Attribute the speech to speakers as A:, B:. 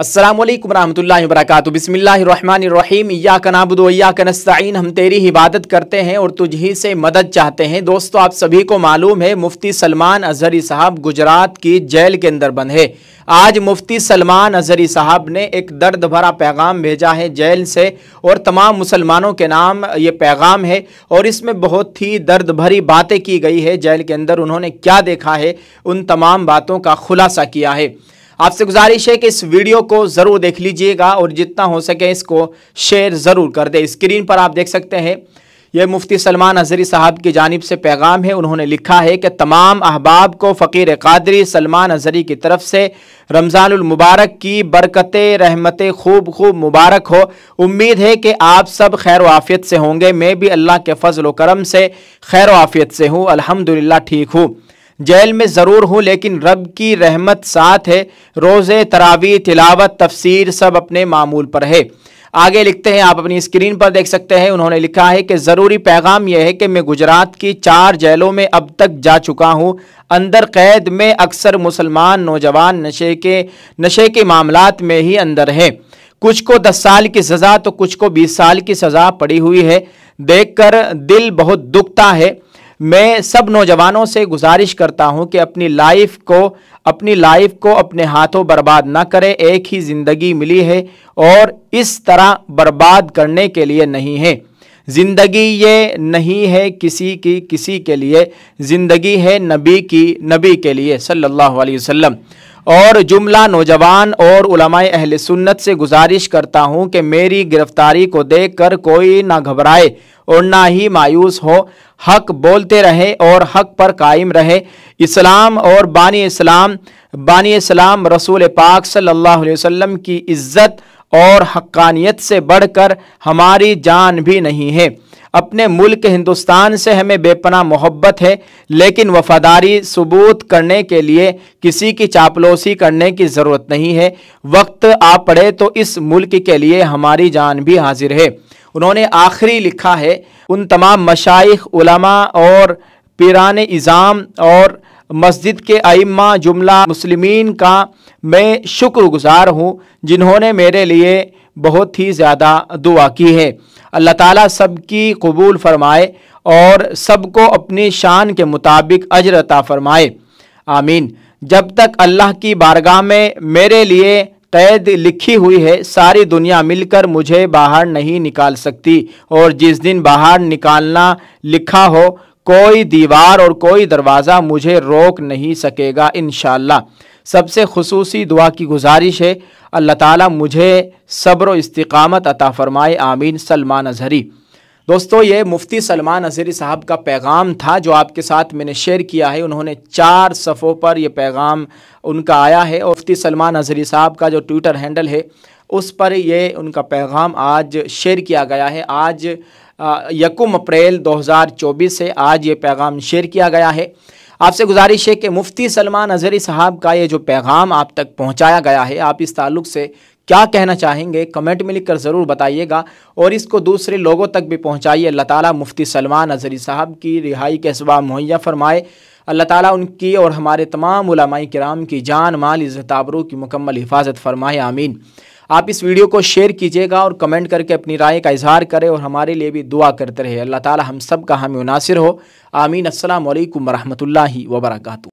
A: असलम वरहमल वर्क बसमीम या कनाबुद या कनस्तीन हम तेरी इबादत करते हैं और तुझी से मदद चाहते हैं दोस्तों आप सभी को मालूम है मुफ्ती सलमान अजहरी साहब गुजरात की जेल के अंदर बंद है आज मुफ्ती सलमान अजहरी साहब ने एक दर्द भरा पैगाम भेजा है जेल से और तमाम मुसलमानों के नाम ये पैगाम है और इसमें बहुत ही दर्द भरी बातें की गई है जेल के अंदर उन्होंने क्या देखा है उन तमाम बातों का खुलासा किया है आपसे गुजारिश है कि इस वीडियो को ज़रूर देख लीजिएगा और जितना हो सके इसको शेयर ज़रूर कर दे स्क्रीन पर आप देख सकते हैं यह मुफ्ती सलमान अजहरी साहब की जानब से पैगाम है उन्होंने लिखा है कि तमाम अहबाब को फ़कीर कादरी सलमान अजहरी की तरफ से रमज़ानमबारक की बरकत रहमत खूब खूब मुबारक हो उम्मीद है कि आप सब खैर आफियत से होंगे मैं भी अल्लाह के फजल करम से खैर वाफियत से हूँ अलहमदिल्ला ठीक हूँ जेल में ज़रूर हूँ लेकिन रब की रहमत साथ है रोज़े तरावी तिलावत तफसीर सब अपने मामूल पर है आगे लिखते हैं आप अपनी स्क्रीन पर देख सकते हैं उन्होंने लिखा है कि ज़रूरी पैगाम यह है कि मैं गुजरात की चार जेलों में अब तक जा चुका हूं अंदर कैद में अक्सर मुसलमान नौजवान नशे के नशे के मामलात में ही अंदर हैं कुछ को दस साल की सज़ा तो कुछ को बीस साल की सज़ा पड़ी हुई है देखकर दिल बहुत दुखता है मैं सब नौजवानों से गुजारिश करता हूँ कि अपनी लाइफ को अपनी लाइफ को अपने हाथों बर्बाद ना करें एक ही ज़िंदगी मिली है और इस तरह बर्बाद करने के लिए नहीं है ज़िंदगी ये नहीं है किसी की किसी के लिए ज़िंदगी है नबी की नबी के लिए सल्लल्लाहु अलैहि वसल्लम और जुमला नौजवान और उलमाए अहल सुन्नत से गुजारिश करता हूँ कि मेरी गिरफ्तारी को देख कर कोई ना घबराए और ना ही मायूस हो हक बोलते रहे और हक पर कायम रहे इस्लाम और बानी इस्लाम बानी इस्लाम रसूल पाक सल्लल्लाहु अलैहि वसल्लम की इज़्ज़त और हक्कानियत से बढ़कर हमारी जान भी नहीं है अपने मुल्क हिंदुस्तान से हमें बेपना मोहब्बत है लेकिन वफादारी सबूत करने के लिए किसी की चापलोसी करने की ज़रूरत नहीं है वक्त आ पड़े तो इस मुल्क के लिए हमारी जान भी हाजिर है उन्होंने आखिरी लिखा है उन तमाम मशाइख उलमा और पीरान इज़ाम और मस्जिद के आइम्मा जुमला मुसलिमीन का मैं शुक्रगुजार हूँ जिन्होंने मेरे लिए बहुत ही ज़्यादा दुआ की है अल्लाह ताला सबकी कबूल फरमाए और सबको अपनी शान के मुताबिक अजर अता फरमाए आमीन जब तक अल्लाह की बारगाह में मेरे लिए कैद लिखी हुई है सारी दुनिया मिलकर मुझे बाहर नहीं निकाल सकती और जिस दिन बाहर निकालना लिखा हो कोई दीवार और कोई दरवाज़ा मुझे रोक नहीं सकेगा इन सबसे खसूसी दुआ की गुजारिश है अल्लाह ताला मुझे सब्र इस्तकामत अता फ़रमाए आमीन सलमान अजहरी दोस्तों ये मुफ्ती सलमान अजहरी साहब का पैगाम था जो आपके साथ मैंने शेयर किया है उन्होंने चार सफ़ों पर यह पैगाम उनका आया है और मुफ्ती सलमान अजहरी साहब का जो ट्विटर हैंडल है उस पर ये उनका पैगाम आज शेयर किया गया है आज यकुम अप्रैल 2024 से आज ये पैगाम शेयर किया गया है आपसे गुजारिश है कि मुफ्ती सलमान अजहरी साहब का ये जो पैगाम आप तक पहुँचाया गया है आप इस ताल्लुक से क्या कहना चाहेंगे कमेंट में लिखकर ज़रूर बताइएगा और इसको दूसरे लोगों तक भी पहुँचाइए अल्लाह ताला मुफ्ती सलमान अजहरी साहब की रिहाई के सबा मुहैया फरमाए अल्लाह ताला उनकी और हमारे तमाम उलमाई कराम की जान माल इज़्ज़त आबरू की मुकम्मल हिफाजत फरमाए आमीन आप इस वीडियो को शेयर कीजिएगा और कमेंट करके अपनी राय का इजहार करें और हमारे लिए भी दुआ करते रहे अल्लाह ताला हम सब का हमें मुनासिर हो आमीन असल वरहमल वबरकू